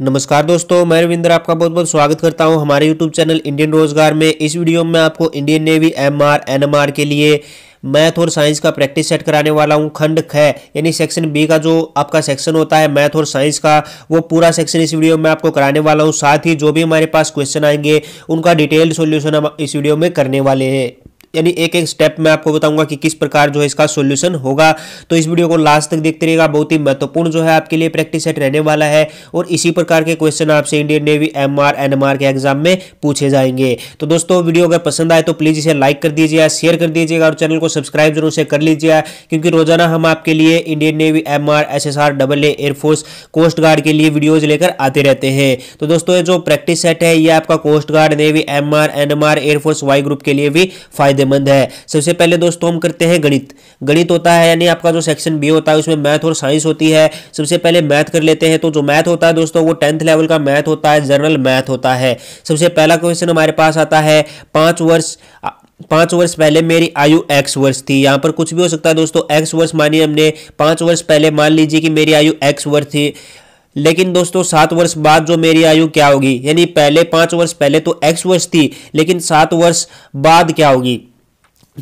नमस्कार दोस्तों मैं रविंदर आपका बहुत बहुत स्वागत करता हूं हमारे YouTube चैनल इंडियन रोजगार में इस वीडियो में आपको Indian navy M R N M R के लिए मैथ और साइंस का प्रैक्टिस सेट कराने वाला हूं खंड ख यानी सेक्शन बी का जो आपका सेक्शन होता है मैथ और साइंस का वो पूरा सेक्शन इस वीडियो में आपको कराने वाला हूं साथ ही जो भी हमारे पास क्वेश्चन आएंगे उनका डिटेल्ड सोल्यूशन हम इस वीडियो में करने वाले हैं यानी एक एक स्टेप मैं आपको बताऊंगा कि किस प्रकार जो है इसका सॉल्यूशन होगा तो इस वीडियो को लास्ट तक देखते रहेगा बहुत ही महत्वपूर्ण जो है आपके लिए प्रैक्टिस सेट रहने वाला है और इसी प्रकार के क्वेश्चन आपसे इंडियन नेवी एम आर के एग्जाम में पूछे जाएंगे तो दोस्तों वीडियो अगर पसंद आए तो प्लीज़ इसे लाइक कर दीजिएगा शेयर कर दीजिएगा और चैनल को सब्सक्राइब जरूर से कर लीजिएगा क्योंकि रोजाना हम आपके लिए Indian navy M R S S R double A air force coast guard के लिए वीडियोज लेकर आते रहते हैं तो दोस्तों जो प्रैक्टिस सेट है यह आपका coast guard navy M R N M R air force Y group के लिए भी फायदा फायदेमंद है सबसे पहले दोस्तों हम करते हैं गणित गणित होता है यानी आपका जो सेक्शन बी होता है उसमें मैथ और साइंस होती है सबसे पहले मैथ कर लेते हैं तो जो मैथ होता है दोस्तों वो टेंथ लेवल का मैथ होता है जनरल मैथ होता है सबसे पहला क्वेश्चन हमारे पास आता है पाँच वर्ष पाँच वर्ष पहले मेरी आयु एक्स वर्ष थी यहाँ पर कुछ भी हो सकता है दोस्तों एक्स वर्ष मानिए हमने पाँच वर्ष पहले मान लीजिए कि मेरी आयु एक्स वर्ष थी लेकिन दोस्तों सात वर्ष बाद जो मेरी आयु क्या होगी यानी पहले पांच वर्ष पहले तो एक्स वर्ष थी लेकिन सात वर्ष बाद क्या होगी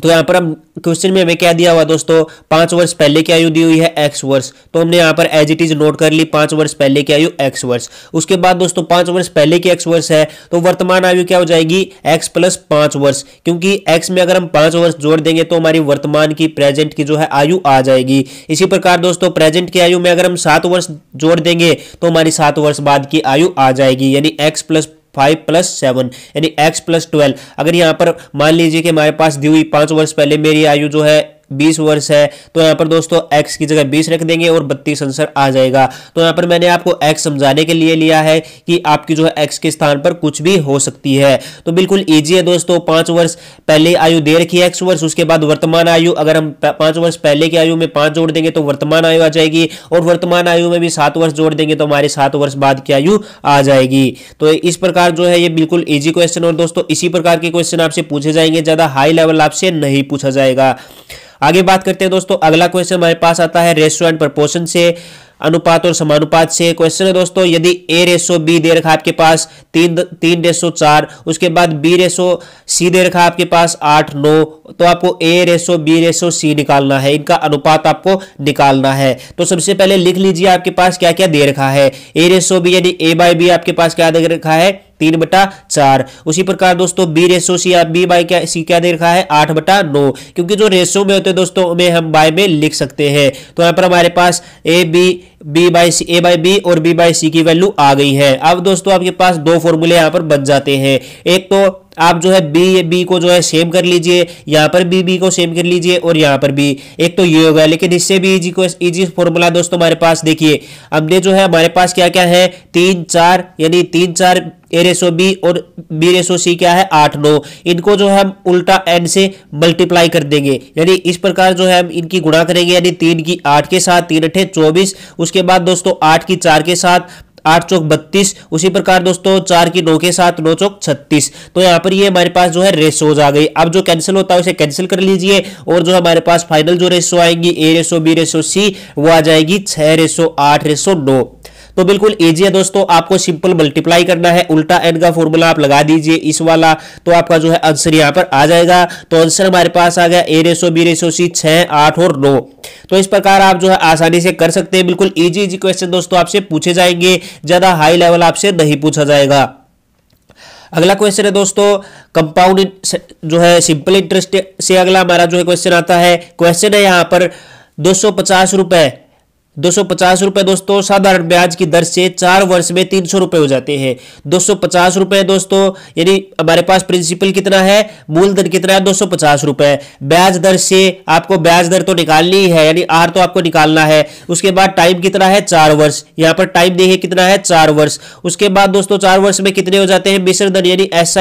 तो यहाँ पर हम क्वेश्चन में हमें क्या दिया हुआ दोस्तों पांच वर्ष पहले की आयु दी हुई है एक्स वर्ष तो हमने यहाँ पर एज इट इज नोट कर ली पांच वर्ष पहले की आयु एक्स वर्ष उसके बाद दोस्तों पांच वर्ष पहले की एक्स वर्ष है तो वर्तमान आयु क्या हो जाएगी एक्स प्लस पांच वर्ष क्योंकि एक्स में अगर हम पांच वर्ष जोड़ देंगे तो हमारी वर्तमान की प्रेजेंट की जो है आयु आ जाएगी इसी प्रकार दोस्तों प्रेजेंट की आयु में अगर हम सात वर्ष जोड़ देंगे तो हमारी सात वर्ष बाद की आयु आ जाएगी यानी X plus five plus seven यानी एक्स प्लस ट्वेल्व अगर यहाँ पर मान लीजिए कि हमारे पास दी हुई पाँच वर्ष पहले मेरी आयु जो है बीस वर्ष है तो यहाँ पर दोस्तों एक्स की जगह बीस रख देंगे और बत्तीस आंसर आ जाएगा तो यहाँ पर मैंने आपको एक्स समझाने के लिए लिया है कि आपकी जो है एक्स के स्थान पर कुछ भी हो सकती है तो बिल्कुल ईजी है दोस्तों पांच वर्ष पहले आयु दे रखी है एक्स वर्ष उसके बाद वर्तमान आयु अगर हम पांच वर्ष पहले की आयु में पांच जोड़ देंगे तो वर्तमान आयु आ जाएगी और वर्तमान आयु में भी सात वर्ष जोड़ देंगे तो हमारे सात वर्ष बाद की आयु आ जाएगी तो इस प्रकार जो है ये बिल्कुल ईजी क्वेश्चन और दोस्तों इसी प्रकार के क्वेश्चन आपसे पूछे जाएंगे ज्यादा हाई लेवल आपसे नहीं पूछा जाएगा आगे बात करते हैं दोस्तों अगला क्वेश्चन हमारे पास आता है रेशियो एंड प्रपोर्शन से अनुपात और समानुपात से क्वेश्चन है दोस्तों यदि ए रेशो बी दे रखा आपके पास तीन तीन रेशो चार उसके बाद बी रेशो सी दे रखा आपके पास आठ नौ तो आपको A ratio B ratio C निकालना है इनका अनुपात आपको निकालना है तो सबसे पहले लिख लीजिए आपके पास क्या क्या दे रखा है ए रेशो बी यानी ए बाई बी आपके पास क्या दे रखा है तीन बटा चार उसी प्रकार दोस्तों B ratio C B by क्या सी क्या दे रखा है आठ बटा नौ क्योंकि जो रेशो में होते हैं दोस्तों में हम बाय में लिख सकते हैं तो यहाँ पर हमारे पास A B B by C A by B और बी बाई सी की वैल्यू आ गई है अब दोस्तों आपके पास दो फॉर्मूले यहाँ पर बच जाते हैं एक तो आप जो है बी बी को जो है सेम कर लीजिए यहाँ पर बी बी को सेम कर लीजिए और यहाँ पर बी एक तो ये हो गया लेकिन इससे भी इजी को इजी फॉर्मूला दोस्तों हमारे पास देखिए हमने जो है हमारे पास क्या क्या है तीन चार यानी तीन चार ए रेसो बी और बी रेसो सी क्या है आठ नौ इनको जो है हम उल्टा एन से मल्टीप्लाई कर देंगे यानी इस प्रकार जो है हम इनकी गुणा करेंगे यानी तीन की आठ के साथ तीन अठे चौबीस उसके बाद दोस्तों आठ की चार के साथ आठ चौक बत्तीस उसी प्रकार दोस्तों चार की नौ के साथ नौ चौक छत्तीस तो यहाँ पर ये हमारे पास जो है रेसोज आ गई अब जो कैंसिल होता है उसे कैंसिल कर लीजिए और जो हमारे पास फाइनल जो रेसो आएगी A ratio B ratio C वो आ जाएगी छः रेसो आठ रेसो नौ तो बिल्कुल ईजी है दोस्तों आपको सिंपल मल्टीप्लाई करना है उल्टा एन का फॉर्मूला आप लगा दीजिए इस वाला तो आपका जो है आंसर यहाँ पर आ जाएगा तो आंसर हमारे पास आ गया A ratio B ratio C छह आठ और नौ तो इस प्रकार आप जो है आसानी से कर सकते हैं बिल्कुल इजी इजी क्वेश्चन दोस्तों आपसे पूछे जाएंगे ज़्यादा हाई लेवल आपसे नहीं पूछा जाएगा अगला क्वेश्चन है दोस्तों कंपाउंड जो है सिंपल इंटरेस्ट से अगला हमारा जो है क्वेश्चन आता है क्वेश्चन है यहाँ पर दो सौ पचास रुपए दो सौ पचास रुपए दोस्तों साधारण ब्याज की दर से चार वर्ष में तीन सौ रुपए हो जाते हैं दो सौ पचास रुपए दोस्तों यानी हमारे पास प्रिंसिपल कितना है मूलधन कितना है दो सौ पचास रुपए ब्याज दर से आपको ब्याज दर तो निकालनी है यानी आर तो आपको निकालना है उसके बाद टाइम कितना है चार वर्ष यहाँ पर टाइम देखिए कितना है चार वर्ष उसके बाद दोस्तों चार वर्ष में कितने हो जाते हैं मिश्र दर यानी एस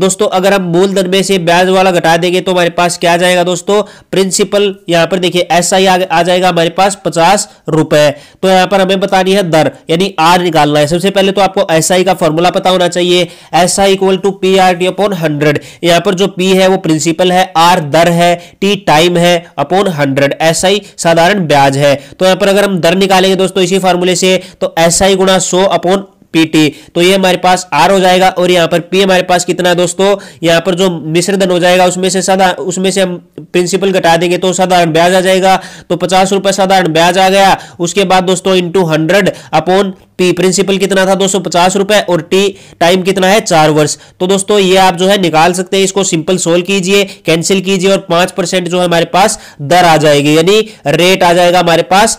दोस्तों अगर हम मूलधन में से ब्याज वाला घटा देंगे तो हमारे पास क्या जाएगा दोस्तों प्रिंसिपल यहां पर देखिए ऐसा ही आ जाएगा हमारे पास पचास रुपए तो यहां पर हमें बतानी है दर यानी आर निकालना है सबसे पहले तो आपको ऐसा ही का फॉर्मूला पता होना चाहिए ऐसा equal to P R T upon hundred यहां पर जो पी है वो प्रिंसिपल है आर दर है टी टाइम है अपॉन हंड्रेड ऐसा ही साधारण ब्याज है तो यहां पर अगर हम दर निकालेंगे दोस्तों इसी फॉर्मूले से तो ऐसा ही गुणा सो अपॉन पीटी तो ये हमारे पास आर हो जाएगा और यहां पर पी हमारे पास कितना है दोस्तों यहां पर जो मिश्रधन हो जाएगा उसमें से सदा उसमें से हम प्रिंसिपल घटा देंगे तो साधारण ब्याज आ जाएगा तो पचास रुपए साधारण ब्याज आ गया उसके बाद दोस्तों into hundred upon P principal कितना था दोस्तों पचास रुपए और टी टाइम कितना है चार वर्ष तो दोस्तों ये आप जो है निकाल सकते हैं इसको सिंपल सोल्व कीजिए कैंसिल कीजिए और पांच परसेंट जो है हमारे पास दर आ जाएगी यानी रेट आ जाएगा हमारे पास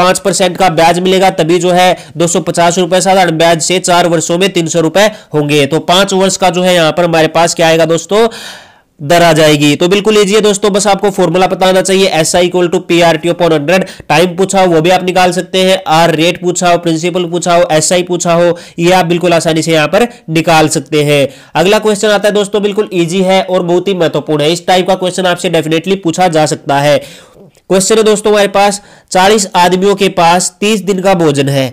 पांच परसेंट का ब्याज मिलेगा तभी जो है दो सौ पचास रुपए साधारण ब्याज से चार वर्षों में तीन सौ रुपए होंगे तो पांच वर्ष का जो है यहां पर हमारे पास क्या आएगा दोस्तों दर आ जाएगी तो बिल्कुल लीजिए दोस्तों बस आपको फॉर्मूला पता होना चाहिए S I equal to P R T upon hundred time पूछा हो वो भी आप निकाल सकते हैं आर रेट पूछा हो प्रिंसिपल पूछा हो एस आई पूछा हो ये आप बिल्कुल आसानी से यहाँ पर निकाल सकते हैं अगला क्वेश्चन आता है दोस्तों बिल्कुल ईजी है और बहुत ही महत्वपूर्ण है इस टाइप का क्वेश्चन आपसे डेफिनेटली पूछा जा सकता है क्वेश्चन है दोस्तों हमारे पास चालीस आदमियों के पास तीस दिन का भोजन है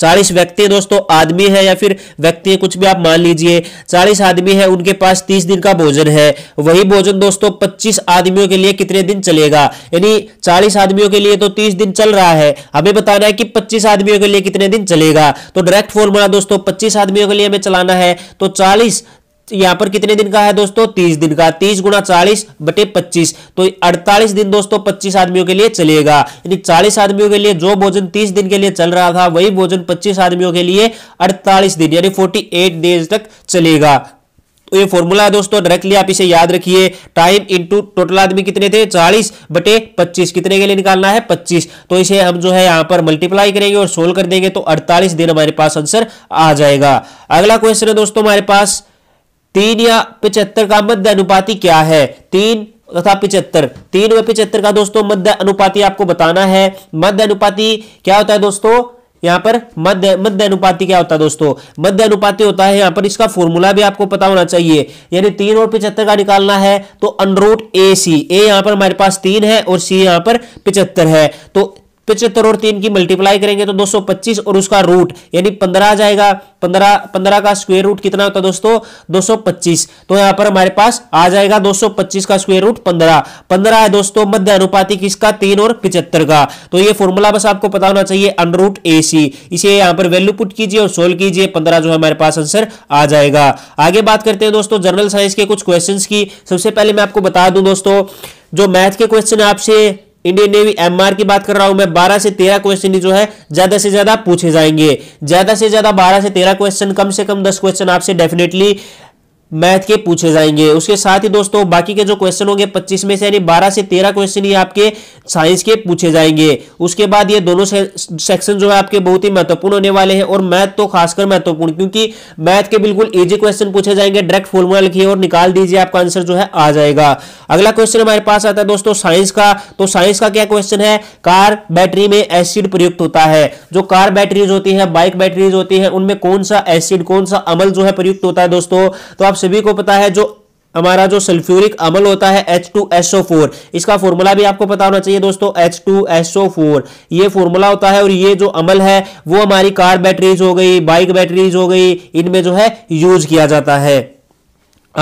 चालीस व्यक्ति दोस्तों आदमी है या फिर व्यक्ति कुछ भी आप मान लीजिए चालीस आदमी है उनके पास तीस दिन का भोजन है वही भोजन दोस्तों पच्चीस आदमियों के लिए कितने दिन चलेगा यानी चालीस आदमियों के लिए तो तीस दिन चल रहा है हमें बताना है कि पच्चीस आदमियों के लिए कितने दिन चलेगा तो डायरेक्ट फॉर्मूला दोस्तों पच्चीस आदमियों के लिए हमें चलाना है तो चालीस यहां पर कितने दिन का है दोस्तों तीस दिन का तीस गुना चालीस बटे पच्चीस तो अड़तालीस दिन दोस्तों पच्चीस आदमियों के लिए चलेगा यानी चालीस आदमियों के लिए जो भोजन तीस दिन के लिए चल रहा था वही भोजन पच्चीस आदमियों के लिए अड़तालीस दिन यानी फोर्टी एट डेज तक चलेगा तो ये फॉर्मूला है दोस्तों डायरेक्टली आप इसे याद रखिए टाइम इनटू टोटल आदमी कितने थे 40 बटे 25 कितने के लिए निकालना है 25 तो इसे हम जो है यहां पर मल्टीप्लाई करेंगे और सोल्व कर देंगे तो 48 दिन हमारे पास आंसर आ जाएगा अगला क्वेश्चन है दोस्तों हमारे पास तीन या पिचहत्तर का मध्य अनुपाति क्या है तीन तथा पिचहत्तर तीन व पिचहत्तर का दोस्तों मध्य अनुपाति आपको बताना है मध्य अनुपाति क्या होता है दोस्तों यहाँ पर मध्य मध्य अनुपाति क्या होता है दोस्तों मध्य अनुपाति होता है यहाँ पर इसका फॉर्मूला भी आपको पता होना चाहिए यानी तीन और पिचहत्तर का निकालना है तो अनरूट ए सी ए यहाँ पर हमारे पास तीन है और सी यहाँ पर पिचहत्तर है तो पिछहत्तर और तीन की मल्टीप्लाई करेंगे तो 225 और उसका रूट यानी 15 आ जाएगा 15 15 का स्क्वेयर रूट कितना होता है दोस्तों 225 तो यहां पर हमारे पास आ जाएगा 225 का स्क्वेयर रूट 15 15 है दोस्तों मध्य अनुपाति किसका तीन और पिछहत्तर का तो ये फॉर्मूला बस आपको पता होना चाहिए अंडर रूट ए सी इसे यहां पर वैल्यू पुट कीजिए और सोल्व कीजिए पंद्रह जो हमारे पास आंसर आ जाएगा आगे बात करते हैं दोस्तों जनरल साइंस के कुछ क्वेश्चन की सबसे पहले मैं आपको बता दूं दोस्तों जो मैथ के क्वेश्चन आपसे इंडियन नेवी एमआर की बात कर रहा हूं मैं 12 से 13 क्वेश्चन जो है ज्यादा से ज्यादा पूछे जाएंगे ज्यादा से ज्यादा 12 से 13 क्वेश्चन कम से कम 10 क्वेश्चन आपसे डेफिनेटली मैथ के पूछे जाएंगे उसके साथ ही दोस्तों बाकी के जो क्वेश्चन होंगे 25 में से यानी 12 से 13 क्वेश्चन ही आपके साइंस के पूछे जाएंगे उसके बाद ये दोनों से, सेक्शन जो है आपके बहुत ही महत्वपूर्ण होने वाले हैं और मैथ तो खासकर महत्वपूर्ण क्योंकि मैथ के बिल्कुल इजी क्वेश्चन पूछे जाएंगे डायरेक्ट फॉर्मूला लिखिए और निकाल दीजिए आपका आंसर जो है आ जाएगा अगला क्वेश्चन हमारे पास आता है दोस्तों साइंस का तो साइंस का क्या क्वेश्चन है कार बैटरी में एसिड प्रयुक्त होता है जो कार बैटरीज होती है बाइक बैटरीज होती है उनमें कौन सा एसिड कौन सा अमल जो है प्रयुक्त होता है दोस्तों तो आप सभी को पता है जो हमारा जो सल्फ्यूरिक अमल होता है H2SO4 इसका फॉर्मूला भी आपको पता होना चाहिए दोस्तों H2SO4 ये फॉर्मूला होता है और ये जो अमल है वो हमारी कार बैटरीज हो गई बाइक बैटरीज हो गई इनमें जो है यूज किया जाता है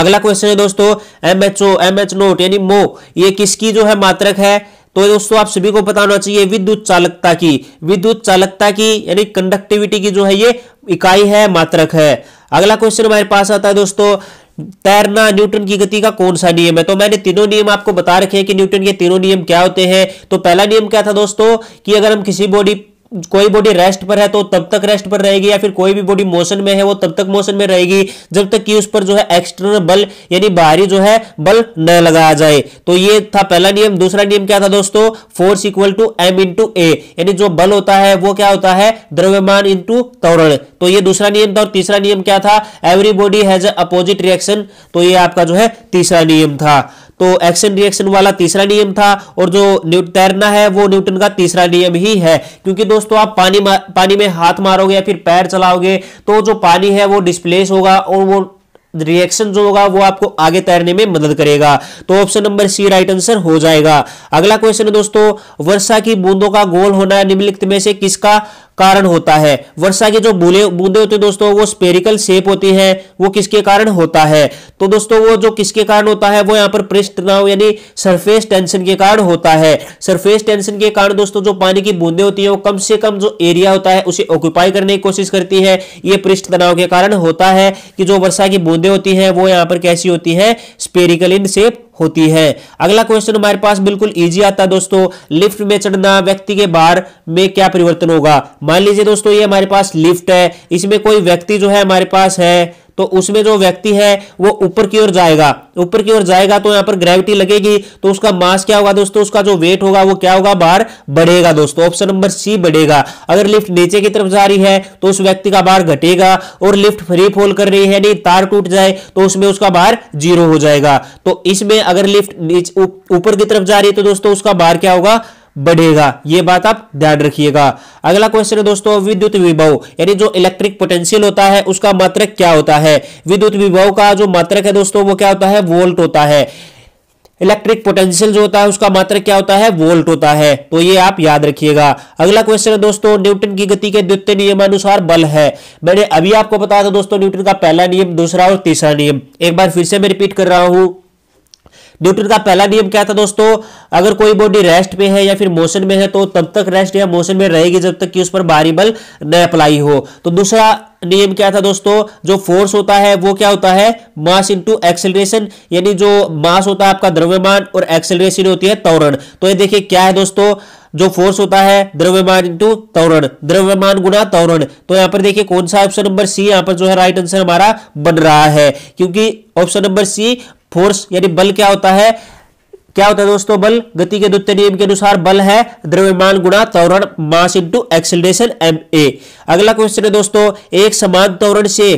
अगला क्वेश्चन है दोस्तों M H O M H note यानी मो ये किसकी जो है मात्रक है तो दोस्तों आप सभी को पता होना चाहिए विद्युत चालकता की विद्युत चालकता की यानी कंडक्टिविटी की जो है ये इकाई है मात्रक है अगला क्वेश्चन हमारे पास आता है दोस्तों तैरना न्यूटन की गति का कौन सा नियम है तो मैंने तीनों नियम आपको बता रखे हैं कि न्यूटन के तीनों नियम क्या होते हैं तो पहला नियम क्या था दोस्तों कि अगर हम किसी बॉडी कोई बॉडी रेस्ट पर है तो तब तक रेस्ट पर रहेगी या फिर कोई भी बॉडी मोशन में है वो तब तक मोशन में रहेगी जब तक कि उस पर जो है एक्सटर्नल बल यानी बाहरी जो है बल न लगाया जाए तो ये था पहला नियम दूसरा नियम क्या था दोस्तों force equal to M into A यानी जो बल होता है वो क्या होता है द्रव्यमान इंटू तवरण तो ये दूसरा नियम था और तीसरा नियम क्या था every body has opposite reaction तो ये आपका जो है तीसरा नियम था तो एक्शन रिएक्शन वाला तीसरा नियम था और जो तैरना है वो न्यूटन का तीसरा नियम ही है क्योंकि दोस्तों आप पानी पानी में हाथ मारोगे या फिर पैर चलाओगे तो जो पानी है वो डिस्प्लेस होगा और वो रिएक्शन जो होगा वो आपको आगे तैरने में मदद करेगा तो option number C right answer हो जाएगा अगला क्वेश्चन है दोस्तों वर्षा की बूंदों का गोल होना निम्नलिखित में से किसका कारण होता है वर्षा के जो बूले बूंदे होते हैं दोस्तों वो स्पेरिकल शेप होती है वो किसके कारण होता है तो दोस्तों वो जो किसके कारण होता है वो यहाँ पर पृष्ठ तनाव यानी सरफेस टेंशन के कारण होता है सरफेस टेंशन के कारण दोस्तों जो पानी की बूंदे होती है वो कम से कम जो एरिया होता है उसे ऑक्यूपाई करने की कोशिश करती है ये पृष्ठ तनाव के कारण होता है कि जो वर्षा की बूंदे बूंदे होती है वो यहां पर कैसी होती है स्पेरिकल इन सेप होती है अगला क्वेश्चन हमारे पास बिल्कुल इजी आता है दोस्तों लिफ्ट में चढ़ना व्यक्ति के बार में क्या परिवर्तन होगा मान लीजिए दोस्तों ये हमारे पास लिफ्ट है इसमें कोई व्यक्ति जो है हमारे पास है तो उसमें जो व्यक्ति है वो ऊपर की ओर जाएगा ऊपर की ओर जाएगा तो यहां पर ग्रेविटी लगेगी तो उसका मास क्या होगा दोस्तों उसका जो वेट होगा वो क्या होगा बार बढ़ेगा दोस्तों ऑप्शन नंबर सी बढ़ेगा अगर लिफ्ट नीचे की तरफ जा रही है तो उस व्यक्ति का बाहर घटेगा और लिफ्ट फ्री फॉल कर रही है नहीं तार टूट जाए तो उसमें उसका बार जीरो हो जाएगा तो इसमें अगर लिफ्ट ऊपर की तरफ जा रही है तो दोस्तों उसका बार क्या होगा बढ़ेगा ये बात आप ध्यान रखिएगा अगला क्वेश्चन है दोस्तों विद्युत विभव यानी जो इलेक्ट्रिक पोटेंशियल होता है उसका मात्रक क्या होता है विद्युत विभव का जो मात्रक है दोस्तों वो क्या होता है वोल्ट होता है इलेक्ट्रिक पोटेंशियल जो होता है उसका मात्र क्या होता है वोल्ट होता है तो ये आप याद रखिएगा अगला क्वेश्चन है दोस्तों न्यूटन की गति के द्वितीय नियमानुसार बल है मैंने अभी आपको बताया था दोस्तों न्यूटन का पहला नियम दूसरा और तीसरा नियम एक बार फिर से मैं रिपीट कर रहा हूं न्यूटन का पहला नियम क्या था दोस्तों अगर कोई बॉडी रेस्ट में है या फिर मोशन में है तो तब तक रेस्ट या मोशन में रहेगी जब तक कि उस पर बारी बल न अप्लाई हो तो दूसरा नियम क्या था दोस्तों जो फोर्स होता है वो क्या होता है मास इनटू एक्सेलरेशन यानी जो मास होता है आपका द्रव्यमान और एक्सेलरेशन होती है त्वरण तो ये देखिए क्या है दोस्तों जो फोर्स होता है द्रव्यमान इंटू त्वरण द्रव्यमान गुना त्वरण तो यहां पर देखिए कौन सा ऑप्शन नंबर सी यहां पर जो है राइट आंसर हमारा बन रहा है क्योंकि ऑप्शन नंबर सी फोर्स यानी बल क्या होता है क्या होता है दोस्तों बल गति के द्वितीय नियम के अनुसार बल है द्रव्यमान गुणा त्वरण mass into acceleration M A अगला क्वेश्चन है दोस्तों एक समान त्वरण से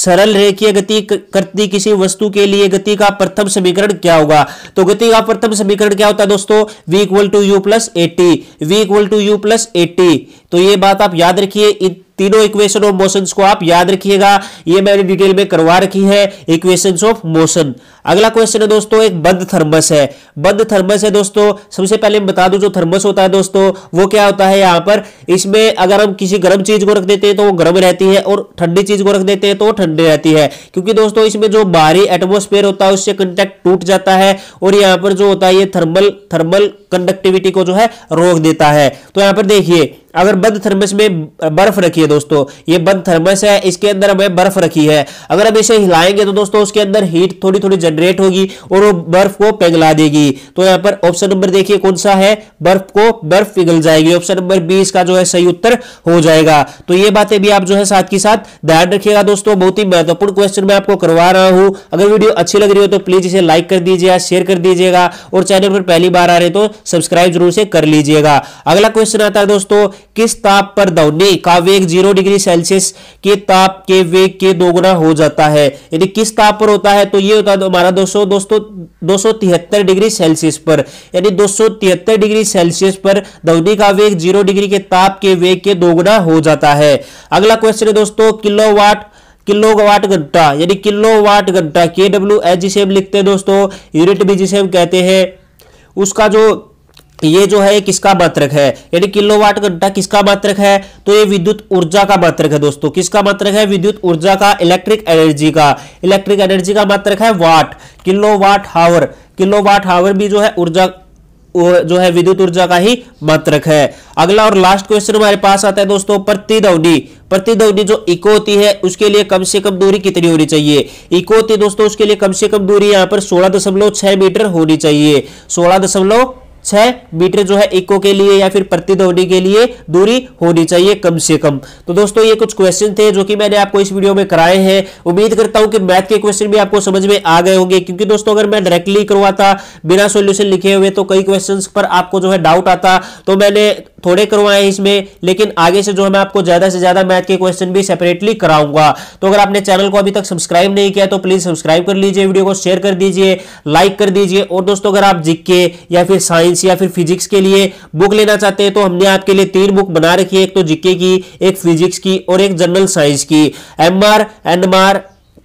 सरल रेखीय गति करती किसी वस्तु के लिए गति का प्रथम समीकरण क्या होगा तो गति का प्रथम समीकरण क्या होता है दोस्तों v equal to U plus A T V equal to U plus A T तो ये बात आप याद रखिए तीनों इक्वेशन ऑफ मोशन को आप याद रखिएगा ये मैंने डिटेल में करवा रखी है इक्वेशन ऑफ मोशन अगला क्वेश्चन है दोस्तों एक बंद थर्मस है बंद थर्मस है दोस्तों सबसे पहले मैं बता दूं जो थर्मस होता है दोस्तों वो क्या होता है यहाँ पर इसमें अगर हम किसी गर्म चीज को रख देते हैं तो वो गर्म रहती है और ठंडी चीज को रख देते हैं तो वो ठंडी रहती है क्योंकि दोस्तों इसमें जो बाहरी एटमोस्फेयर होता है उससे कंटेक्ट टूट जाता है और यहाँ पर जो होता है ये थर्मल थर्मल कंडक्टिविटी को जो है रोक देता है तो यहाँ पर देखिए अगर बंद थर्मस में बर्फ रखी है दोस्तों ये बंद थर्मस है इसके अंदर हमें बर्फ रखी है अगर हम इसे हिलाएंगे तो दोस्तों उसके अंदर हीट थोड़ी थोड़ी जनरेट होगी और वो बर्फ को पिघला देगी तो यहाँ पर ऑप्शन नंबर देखिए कौन सा है बर्फ को बर्फ पिघल जाएगी ऑप्शन नंबर बी इसका जो है सही उत्तर हो जाएगा तो ये बातें भी आप जो है साथ के साथ ध्यान रखिएगा दोस्तों बहुत ही महत्वपूर्ण क्वेश्चन मैं आपको करवा रहा हूँ अगर वीडियो अच्छी लग रही हो तो प्लीज इसे लाइक कर दीजिएगा शेयर कर दीजिएगा और चैनल पर पहली बार आ रहे तो सब्सक्राइब जरूर से कर लीजिएगा अगला क्वेश्चन आता है दोस्तों किस ताप पर दौड़ने का वेग जीरो डिग्री सेल्सियस के ताप के वेग के दोगुना हो जाता है यानी किस ताप पर होता है तो ये होता है हमारा दोस्तों दोस्तों दो डिग्री सेल्सियस पर यानी दो डिग्री सेल्सियस पर दौड़ने का वेग जीरो डिग्री के ताप के वेग के दोगुना हो जाता है अगला क्वेश्चन है दोस्तों किलो किलोवाट घंटा यानी किलोवाट घंटा के डब्ल्यू एच जिसे हम लिखते हैं दोस्तों यूनिट भी जिसे हम कहते हैं उसका जो ये जो है किसका बत्रक है यानी किलोवाट घंटा किसका बत्रक है तो ये विद्युत ऊर्जा का बत्रक है दोस्तों किसका बत्रक है विद्युत ऊर्जा का इलेक्ट्रिक एनर्जी का इलेक्ट्रिक एनर्जी का बत्रक है वाट किलो वाट हावर किलो वाट हावर भी जो है ऊर्जा जो है विद्युत ऊर्जा का ही मात्रक है अगला और लास्ट क्वेश्चन हमारे पास आता है दोस्तों प्रतिध्वनि प्रतिध्वनि जो इको होती है उसके लिए कम से कम दूरी कितनी होनी चाहिए इको होती है दोस्तों उसके लिए कम से कम दूरी यहां पर सोलह दशमलव छह मीटर होनी चाहिए सोलह दशमलव छह मीटर जो है इको के लिए या फिर प्रतिध्वनि के लिए दूरी होनी चाहिए कम से कम तो दोस्तों ये कुछ क्वेश्चन थे जो कि मैंने आपको इस वीडियो में कराए हैं उम्मीद करता हूं कि मैथ के क्वेश्चन भी आपको समझ में आ गए होंगे क्योंकि दोस्तों अगर मैं डायरेक्टली करवाता बिना सोल्यूशन लिखे हुए तो कई क्वेश्चन पर आपको जो है डाउट आता तो मैंने थोड़े करवाए इसमें लेकिन आगे से जो है मैं आपको ज्यादा से ज्यादा मैथ के क्वेश्चन भी सेपरेटली कराऊंगा तो अगर आपने चैनल को अभी तक सब्सक्राइब नहीं किया तो प्लीज सब्सक्राइब कर लीजिए वीडियो को शेयर कर दीजिए लाइक कर दीजिए और दोस्तों अगर आप जिक्के या फिर साइंस साइंस या फिर फिजिक्स के लिए बुक लेना चाहते हैं तो हमने आपके लिए तीन बुक बना रखी है एक तो जीके की एक फिजिक्स की और एक जनरल साइंस की एम आर एन आर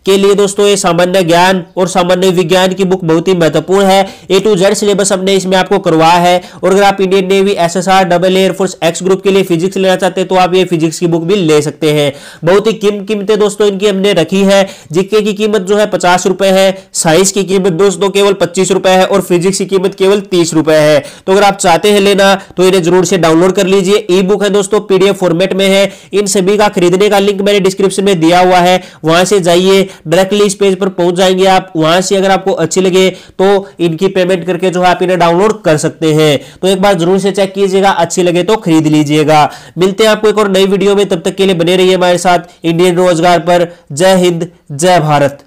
के लिए दोस्तों ये सामान्य ज्ञान और सामान्य विज्ञान की बुक बहुत ही महत्वपूर्ण है ए टू जेड सिलेबस हमने इसमें आपको करवाया है और अगर आप Indian Navy S S R double air force X group के लिए फिजिक्स लेना चाहते हैं तो आप ये फिजिक्स की बुक भी ले सकते हैं बहुत ही किम कीमतें दोस्तों इनकी हमने रखी है जिक्के की कीमत जो है पचास रुपए है साइंस की कीमत दोस्तों केवल पच्चीस रुपए है और फिजिक्स की कीमत केवल तीस रुपए है तो अगर आप चाहते हैं लेना तो इन्हें जरूर से डाउनलोड कर लीजिए ई बुक है दोस्तों पीडीएफ फॉर्मेट में है इन सभी का खरीदने का लिंक मैंने डिस्क्रिप्शन में दिया हुआ है वहां से जाइए डायरेक्टली इस पेज पर पहुंच जाएंगे आप वहां से अगर आपको अच्छी लगे तो इनकी पेमेंट करके जो है आप इन्हें डाउनलोड कर सकते हैं तो एक बार जरूर से चेक कीजिएगा अच्छी लगे तो खरीद लीजिएगा मिलते हैं आपको एक और नई वीडियो में तब तक के लिए बने रहिए हमारे साथ इंडियन रोजगार पर जय हिंद जय भारत